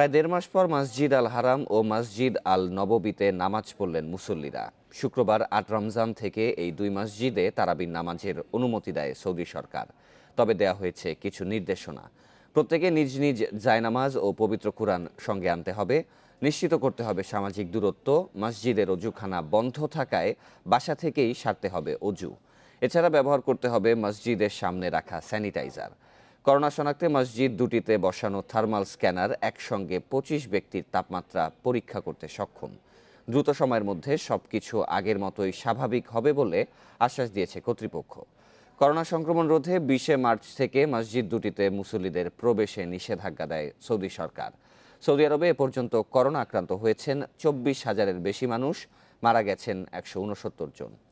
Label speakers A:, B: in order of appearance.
A: প্রায় দেড় মাস পর মসজিদ আল হারাম ও মসজিদ আল নববীতে নামাজ পড়লেন মুসল্লিরা শুক্রবার আট রমজান থেকে এই দুই মসজিদে তারাবির নামাজের অনুমতি দেয় সৌদি সরকার তবে দেয়া হয়েছে কিছু নির্দেশনা প্রত্যেকে নিজ নিজ জায়নামাজ ও পবিত্র কোরআন সঙ্গে আনতে হবে নিশ্চিত করতে হবে সামাজিক দূরত্ব মসজিদের অজুখানা বন্ধ থাকায় বাসা থেকেই সারতে হবে অজু এছাড়া ব্যবহার করতে হবে মসজিদের সামনে রাখা স্যানিটাইজার করোনা শনাক্তে মসজিদ দুটিতে বসানো থার্মাল স্ক্যানার একসঙ্গে পঁচিশ ব্যক্তির তাপমাত্রা পরীক্ষা করতে সক্ষম দ্রুত সময়ের মধ্যে সবকিছু আগের মতোই স্বাভাবিক হবে বলে আশ্বাস দিয়েছে কর্তৃপক্ষ করোনা সংক্রমণ রোধে বিশে মার্চ থেকে মসজিদ দুটিতে মুসল্লিদের প্রবেশে নিষেধাজ্ঞা দেয় সৌদি সরকার সৌদি আরবে এ পর্যন্ত করোনা আক্রান্ত হয়েছেন চব্বিশ হাজারের বেশি মানুষ মারা গেছেন একশো জন